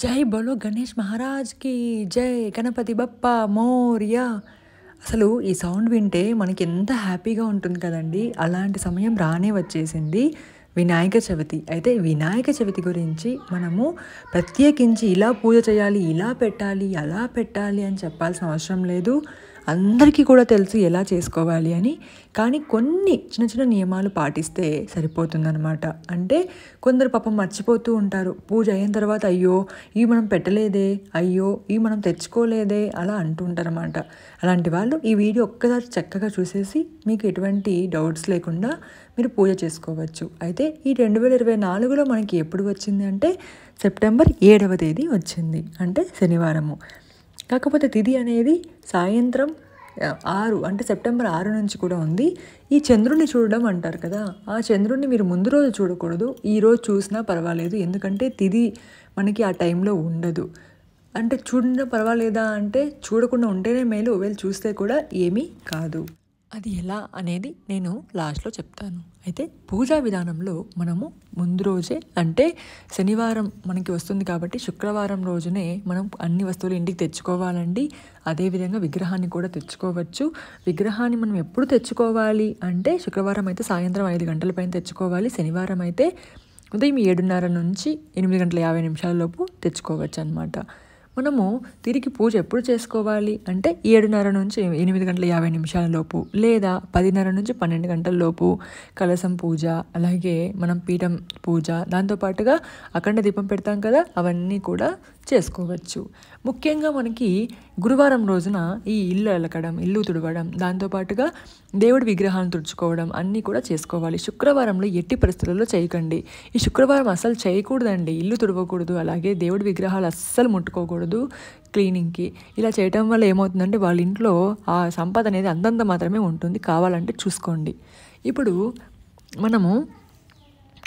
జై బోలో గణేష్ మహారాజ్కి జై గణపతి బప్ప మోర్య అసలు ఈ సౌండ్ వింటే మనకి ఎంత హ్యాపీగా ఉంటుంది కదండి అలాంటి సమయం రానే వచ్చేసింది వినాయక చవితి అయితే వినాయక చవితి గురించి మనము ప్రత్యేకించి ఇలా పూజ చేయాలి ఇలా పెట్టాలి అలా పెట్టాలి అని చెప్పాల్సిన అవసరం లేదు అందరికీ కూడా తెలుసు ఎలా చేసుకోవాలి అని కానీ కొన్ని చిన్న చిన్న నియమాలు పాటిస్తే సరిపోతుందనమాట అంటే కొందరు పాపం మర్చిపోతూ ఉంటారు పూజ అయిన తర్వాత అయ్యో ఇవి మనం పెట్టలేదే అయ్యో ఇవి మనం తెచ్చుకోలేదే అలా అంటుంటారన్నమాట అలాంటి వాళ్ళు ఈ వీడియో ఒక్కసారి చక్కగా చూసేసి మీకు ఎటువంటి డౌట్స్ లేకుండా మీరు పూజ చేసుకోవచ్చు అయితే ఈ రెండు వేల ఇరవై నాలుగులో మనకి ఎప్పుడు వచ్చింది అంటే సెప్టెంబర్ ఏడవ తేదీ వచ్చింది అంటే శనివారము కాకపోతే తిథి అనేది సాయంత్రం ఆరు అంటే సెప్టెంబర్ ఆరు నుంచి కూడా ఉంది ఈ చంద్రుడిని చూడడం అంటారు కదా ఆ చంద్రుడిని మీరు ముందు రోజు చూడకూడదు ఈ రోజు చూసినా పర్వాలేదు ఎందుకంటే తిది మనకి ఆ టైంలో ఉండదు అంటే చూడినా పర్వాలేదా అంటే చూడకుండా ఉంటేనే మేలు ఒకవేళ చూస్తే కూడా ఏమీ కాదు అది ఎలా అనేది నేను లాస్ట్లో చెప్తాను అయితే పూజా విధానంలో మనము ముందు రోజే అంటే శనివారం మనకి వస్తుంది కాబట్టి శుక్రవారం రోజునే మనం అన్ని వస్తువులు ఇంటికి తెచ్చుకోవాలండి అదేవిధంగా విగ్రహాన్ని కూడా తెచ్చుకోవచ్చు విగ్రహాన్ని మనం ఎప్పుడు తెచ్చుకోవాలి అంటే శుక్రవారం అయితే సాయంత్రం ఐదు గంటల పైన తెచ్చుకోవాలి శనివారం అయితే ఉదయం ఏడున్నర నుంచి ఎనిమిది గంటల యాభై నిమిషాల లోపు తెచ్చుకోవచ్చు అనమాట మనము తిరిగి పూజ ఎప్పుడు చేసుకోవాలి అంటే ఏడున్నర నుంచి ఎనిమిది గంటల యాభై నిమిషాల లోపు లేదా పదిన్నర నుంచి పన్నెండు గంటల లోపు కలసం పూజ అలాగే మనం పీఠం పూజ దాంతోపాటుగా అఖండ దీపం పెడతాం కదా అవన్నీ కూడా చేసుకోవచ్చు ముఖ్యంగా మనకి గురువారం రోజున ఈ ఇల్లు అలకడం ఇల్లు తుడవడం దాంతోపాటుగా దేవుడి విగ్రహాన్ని తుడుచుకోవడం అన్నీ కూడా చేసుకోవాలి శుక్రవారంలో ఎట్టి పరిస్థితుల్లో చేయకండి ఈ శుక్రవారం అస్సలు చేయకూడదండి ఇల్లు తుడవకూడదు అలాగే దేవుడి విగ్రహాలు అస్సలు ముట్టుకోకూడదు క్లీనింగ్కి ఇలా చేయటం వల్ల ఏమవుతుందంటే వాళ్ళ ఇంట్లో ఆ సంపద అనేది అంతంత మాత్రమే ఉంటుంది కావాలంటే చూసుకోండి ఇప్పుడు మనము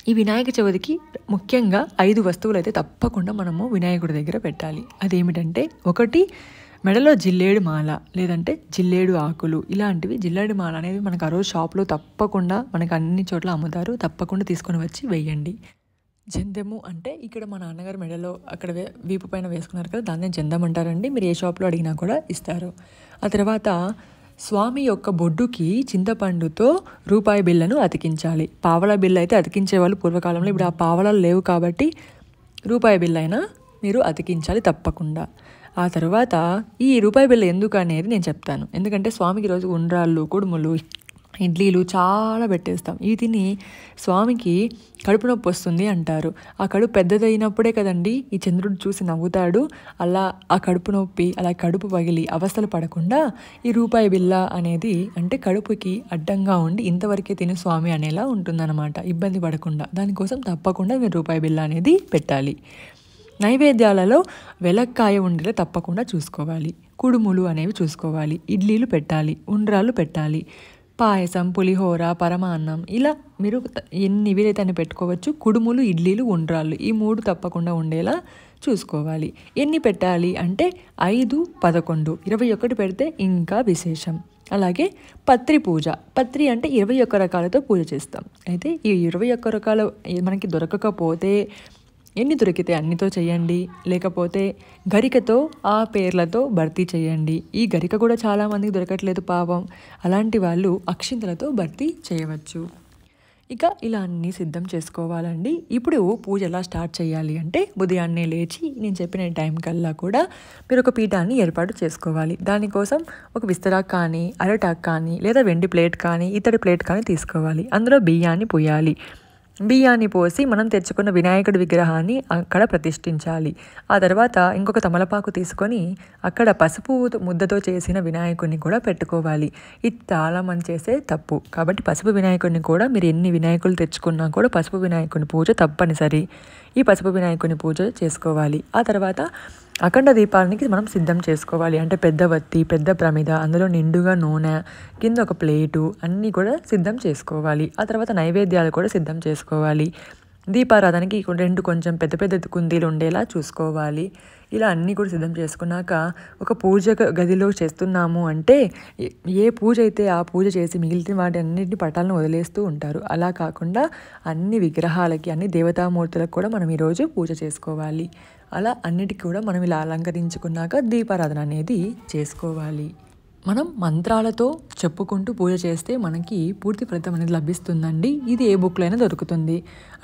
ఈ వినాయక చవితికి ముఖ్యంగా ఐదు వస్తువులు అయితే తప్పకుండా మనము వినాయకుడి దగ్గర పెట్టాలి అదేమిటంటే ఒకటి మెడలో జిల్లేడు మాల లేదంటే జిల్లేడు ఆకులు ఇలాంటివి జిల్లేడు మాల అనేది మనకు ఆ రోజు షాప్లో తప్పకుండా మనకు అన్ని చోట్ల అమ్ముతారు తప్పకుండా తీసుకొని వచ్చి వేయండి జందెము అంటే ఇక్కడ మా నాన్నగారు మెడలో అక్కడ వీపు పైన వేసుకున్నారు కదా దాన్ని జందం అంటారండి మీరు ఏ షాప్లో అడిగినా కూడా ఇస్తారు ఆ తర్వాత స్వామి యొక్క బొడ్డుకి చింతపండుతో రూపాయి బిళ్ళను అతికించాలి పావలా బిల్లు అయితే అతికించేవాళ్ళు పూర్వకాలంలో ఇప్పుడు ఆ పావలాలు లేవు కాబట్టి రూపాయి బిళ్ళ అయినా మీరు అతికించాలి తప్పకుండా ఆ తర్వాత ఈ రూపాయి బిళ్ళ ఎందుకు అనేది నేను చెప్తాను ఎందుకంటే స్వామికి రోజు ఉండ్రాళ్ళు కుడుములు ఇడ్లీలు చాలా పెట్టేస్తాం ఇవి తిని స్వామికి కడుపు నొప్పి వస్తుంది అంటారు ఆ కడుపు పెద్దదైనప్పుడే కదండి ఈ చంద్రుడు చూసి నవ్వుతాడు అలా ఆ కడుపు నొప్పి అలా కడుపు పగిలి అవస్థలు పడకుండా ఈ రూపాయి బిల్ల అనేది అంటే కడుపుకి అడ్డంగా ఉండి ఇంతవరకే తిని స్వామి అనేలా ఉంటుందన్నమాట ఇబ్బంది పడకుండా దానికోసం తప్పకుండా మీరు రూపాయి బిల్ల అనేది పెట్టాలి నైవేద్యాలలో వెలక్కాయ ఉండేలా తప్పకుండా చూసుకోవాలి కుడుములు అనేవి చూసుకోవాలి ఇడ్లీలు పెట్టాలి ఉండ్రాలు పెట్టాలి పాయసం పులిహోర పరమాన్నం ఇలా మీరు ఎన్ని వీలైతే పెట్టుకోవచ్చు కుడుములు ఇడ్లీలు ఉండ్రాళ్ళు ఈ మూడు తప్పకుండా ఉండేలా చూసుకోవాలి ఎన్ని పెట్టాలి అంటే ఐదు పదకొండు ఇరవై ఒకటి పెడితే ఇంకా విశేషం అలాగే పత్రి పూజ పత్రి అంటే ఇరవై ఒక్క రకాలతో పూజ చేస్తాం అయితే ఈ ఇరవై ఒక్క రకాల మనకి దొరకకపోతే ఎన్ని దొరికితే అన్నితో చేయండి లేకపోతే గరికతో ఆ పేర్లతో భర్తీ చేయండి ఈ గరిక కూడా చాలామందికి దొరకట్లేదు పాపం అలాంటి వాళ్ళు అక్షింతలతో భర్తీ చేయవచ్చు ఇక ఇలా అన్నీ సిద్ధం చేసుకోవాలండి ఇప్పుడు పూజ ఎలా స్టార్ట్ చేయాలి అంటే ఉదయాన్నే లేచి నేను చెప్పిన టైం కల్లా కూడా మీరు ఒక పీఠాన్ని ఏర్పాటు చేసుకోవాలి దానికోసం ఒక విస్తరాకు కానీ అరటాకు కానీ లేదా వెండి ప్లేట్ కానీ ఇతడి ప్లేట్ కానీ తీసుకోవాలి అందులో బియ్యాన్ని పోయాలి బియ్యాన్ని పోసి మనం తెచ్చుకున్న వినాయకుడి విగ్రహాన్ని అక్కడ ప్రతిష్ఠించాలి ఆ తర్వాత ఇంకొక తమలపాకు తీసుకొని అక్కడ పసుపు ముద్దతో చేసిన వినాయకుడిని కూడా పెట్టుకోవాలి ఇది చాలా మంది చేసే తప్పు కాబట్టి పసుపు వినాయకుడిని కూడా మీరు ఎన్ని వినాయకులు తెచ్చుకున్నా కూడా పసుపు వినాయకుని పూజ తప్పనిసరి ఈ పసుపు వినాయకుని పూజ చేసుకోవాలి ఆ తర్వాత అఖండ దీపాలనికి మనం సిద్ధం చేసుకోవాలి అంటే పెద్ద వత్తి పెద్ద ప్రమిద అందులో నిండుగా నూనె కింద ఒక ప్లేటు అన్నీ కూడా సిద్ధం చేసుకోవాలి ఆ తర్వాత నైవేద్యాలు కూడా సిద్ధం చేసుకోవాలి దీపారాధనకి రెండు కొంచెం పెద్ద పెద్ద కుందీలు ఉండేలా చూసుకోవాలి ఇలా అన్నీ కూడా సిద్ధం చేసుకున్నాక ఒక పూజ గదిలో చేస్తున్నాము అంటే ఏ పూజ అయితే ఆ పూజ చేసి మిగిలిన వాటి అన్నింటిని పటాలను వదిలేస్తూ ఉంటారు అలా కాకుండా అన్ని విగ్రహాలకి అన్ని దేవతామూర్తులకు కూడా మనం ఈరోజు పూజ చేసుకోవాలి అలా అన్నిటికీ కూడా మనం ఇలా అలంకరించుకున్నాక దీపారాధన అనేది చేసుకోవాలి మనం మంత్రాలతో చెప్పుకుంటూ పూజ చేస్తే మనకి పూర్తి ఫలితం అనేది లభిస్తుందండి ఇది ఏ బుక్లో అయినా దొరుకుతుంది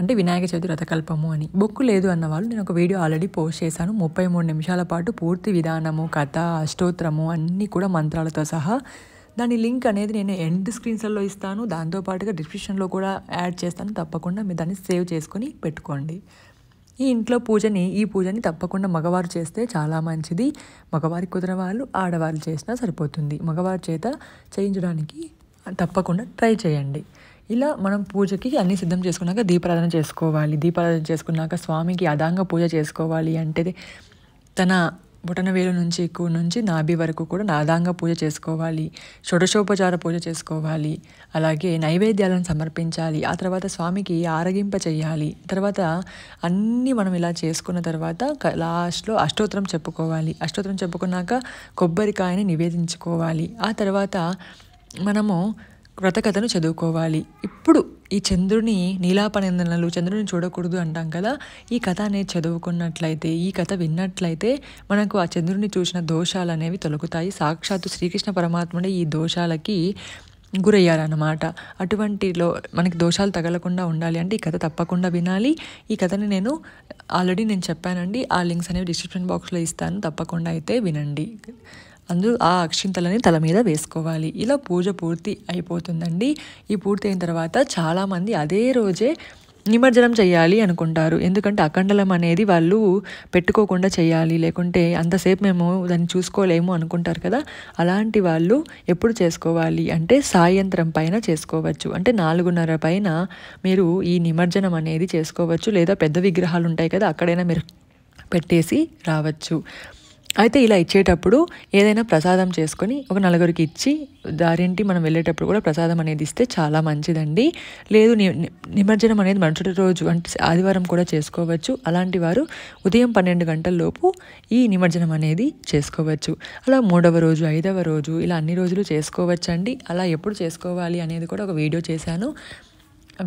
అంటే వినాయక చవితి రథకల్పము అని బుక్ లేదు అన్న వాళ్ళు నేను ఒక వీడియో ఆల్రెడీ పోస్ట్ చేశాను ముప్పై మూడు నిమిషాల పాటు పూర్తి విధానము కథ అష్టోత్తరము అన్నీ కూడా మంత్రాలతో సహా దాని లింక్ అనేది నేను ఎండ్ స్క్రీన్స్లో ఇస్తాను దాంతోపాటుగా డిస్క్రిప్షన్లో కూడా యాడ్ చేస్తాను తప్పకుండా మీరు దాన్ని సేవ్ చేసుకొని పెట్టుకోండి ఈ ఇంట్లో పూజని ఈ పూజని తప్పకుండా మగవారు చేస్తే చాలా మంచిది మగవారికి కుదిరిన వాళ్ళు ఆడవారు చేసినా సరిపోతుంది మగవారి చేత చేయించడానికి తప్పకుండా ట్రై చేయండి ఇలా మనం పూజకి అన్ని సిద్ధం చేసుకున్నాక దీపారాధన చేసుకోవాలి దీపారాధన చేసుకున్నాక స్వామికి అదాంగ పూజ చేసుకోవాలి అంటే తన బుటనవేలు నుంచి ఎక్కువ నుంచి నాభి వరకు కూడా నాదాంగ పూజ చేసుకోవాలి షోడశోపచార పూజ చేసుకోవాలి అలాగే నైవేద్యాలను సమర్పించాలి ఆ తర్వాత స్వామికి ఆరగింప చేయాలి తర్వాత అన్నీ మనం ఇలా చేసుకున్న తర్వాత లాస్ట్లో అష్టోత్తరం చెప్పుకోవాలి అష్టోత్తరం చెప్పుకున్నాక కొబ్బరికాయని నివేదించుకోవాలి ఆ తర్వాత మనము వ్రతకథను చదువుకోవాలి ఇప్పుడు ఈ చంద్రుని నీలాపనిందనలు చంద్రుని చూడకూడదు అంటాం కదా ఈ కథ అనేది చదువుకున్నట్లయితే ఈ కథ విన్నట్లయితే మనకు ఆ చంద్రుని చూసిన దోషాలు అనేవి తొలగుతాయి సాక్షాత్తు శ్రీకృష్ణ పరమాత్ముడే ఈ దోషాలకి గురయ్యారన్నమాట అటువంటిలో మనకి దోషాలు తగలకుండా ఉండాలి అంటే ఈ కథ తప్పకుండా వినాలి ఈ కథని నేను ఆల్రెడీ నేను చెప్పానండి ఆ లింక్స్ అనేవి డిస్క్రిప్షన్ బాక్స్లో ఇస్తాను తప్పకుండా అయితే వినండి అందు ఆ అక్షింతలని తల మీద వేసుకోవాలి ఇలా పూజ పూర్తి అయిపోతుందండి ఈ పూర్తి అయిన తర్వాత చాలామంది అదే రోజే నిమజ్జనం చేయాలి అనుకుంటారు ఎందుకంటే అఖండలం అనేది వాళ్ళు పెట్టుకోకుండా చేయాలి లేకుంటే అంతసేపు మేము దాన్ని చూసుకోలేము అనుకుంటారు కదా అలాంటి వాళ్ళు ఎప్పుడు చేసుకోవాలి అంటే సాయంత్రం పైన చేసుకోవచ్చు అంటే నాలుగున్నర పైన మీరు ఈ నిమజ్జనం అనేది చేసుకోవచ్చు లేదా పెద్ద విగ్రహాలు ఉంటాయి కదా అక్కడైనా మీరు పెట్టేసి రావచ్చు అయితే ఇలా ఇచ్చేటప్పుడు ఏదైనా ప్రసాదం చేసుకొని ఒక నలుగురికి ఇచ్చి దారింటి మనం వెళ్ళేటప్పుడు కూడా ప్రసాదం అనేది ఇస్తే చాలా మంచిదండి లేదు నిమజ్జనం అనేది మరుసటి రోజు అంటే ఆదివారం కూడా చేసుకోవచ్చు అలాంటి వారు ఉదయం పన్నెండు గంటల లోపు ఈ నిమజ్జనం అనేది చేసుకోవచ్చు అలా మూడవ రోజు ఐదవ రోజు ఇలా అన్ని రోజులు అండి అలా ఎప్పుడు చేసుకోవాలి అనేది కూడా ఒక వీడియో చేశాను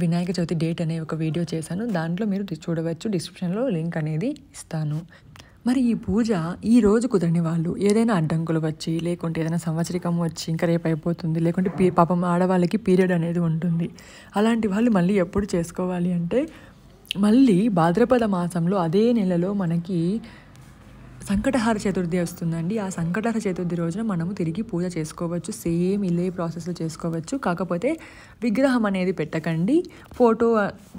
వినాయక చవితి డేట్ అనే ఒక వీడియో చేశాను దాంట్లో మీరు చూడవచ్చు డిస్క్రిప్షన్లో లింక్ అనేది ఇస్తాను మరి ఈ పూజ ఈ రోజు కుదరని వాళ్ళు ఏదైనా అడ్డంకులు వచ్చి లేకుంటే ఏదైనా సంవత్సరికం వచ్చి ఇంకా రేపు అయిపోతుంది లేకుంటే పీ పాపం ఆడవాళ్ళకి పీరియడ్ అనేది ఉంటుంది అలాంటి వాళ్ళు మళ్ళీ ఎప్పుడు చేసుకోవాలి అంటే మళ్ళీ భాద్రపద మాసంలో అదే నెలలో మనకి సంకటహార చతుర్థి వస్తుందండి ఆ సంకటహార చతుర్థి రోజున మనము తిరిగి పూజ చేసుకోవచ్చు సేమ్ ఇదే ప్రాసెస్లో చేసుకోవచ్చు కాకపోతే విగ్రహం అనేది పెట్టకండి ఫోటో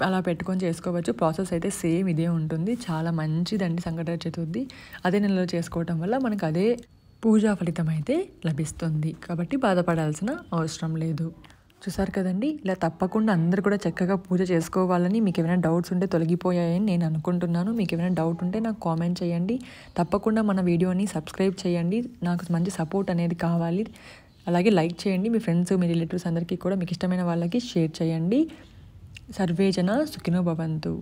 అలా పెట్టుకొని చేసుకోవచ్చు ప్రాసెస్ అయితే సేమ్ ఇదే ఉంటుంది చాలా మంచిదండి సంకటహార చతుర్థి అదే నెలలో చేసుకోవటం వల్ల మనకు అదే పూజా ఫలితం అయితే లభిస్తుంది కాబట్టి బాధపడాల్సిన అవసరం లేదు చూసారు కదండి ఇలా తప్పకుండా అందరూ కూడా చక్కగా పూజ చేసుకోవాలని మీకు ఏమైనా డౌట్స్ ఉంటే తొలగిపోయాయని నేను అనుకుంటున్నాను మీకు ఏమైనా డౌట్ ఉంటే నాకు కామెంట్ చేయండి తప్పకుండా మన వీడియోని సబ్స్క్రైబ్ చేయండి నాకు మంచి సపోర్ట్ అనేది కావాలి అలాగే లైక్ చేయండి మీ ఫ్రెండ్స్ మీ రిలేటివ్స్ అందరికీ కూడా మీకు ఇష్టమైన వాళ్ళకి షేర్ చేయండి సర్వేజన సుఖినో భవంతు